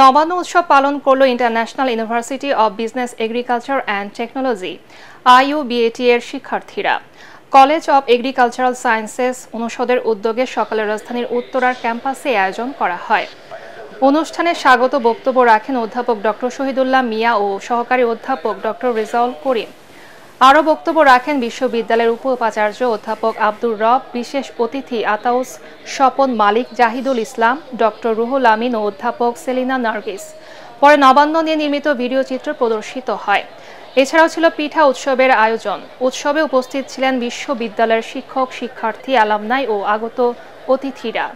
নবান্ন উৎসব পালন করল international university of business agriculture and technology BAT এর শিক্ষার্থীরা কলেজ অব এগ্রিকালচারাল সায়েন্সেস অনুষদের উদ্যোগে সকালে রাজধানীর উত্তরার ক্যাম্পাসে আয়োজন করা হয় অনুষ্ঠানে স্বাগত বক্তব্য রাখেন অধ্যাপক ডক্টর শহীদুল্লাহ মিয়া ও সহকারী অধ্যাপক ডক্টর রেজাউল করিম আরও বক্তব্য রাখেন বিশ্ববিদ্যালয়ের উপ উপাচার্য অধ্যাপক আব্দুর রব বিশেষ অতিথি আতাউস স্বপন মালিক জাহিদুল ইসলাম ডক্টর রুহুল আমিন ও অধ্যাপক সেলিনা নার্গিস পরে নবান্ন নিয়ে নির্মিত ভিডিও চিত্র প্রদর্শিত হয় এছাড়াও ছিল পিঠা উৎসবের আয়োজন উৎসবে উপস্থিত ছিলেন বিশ্ববিদ্যালয়ের শিক্ষক শিক্ষার্থী আলামনাই ও আগত অতিথিরা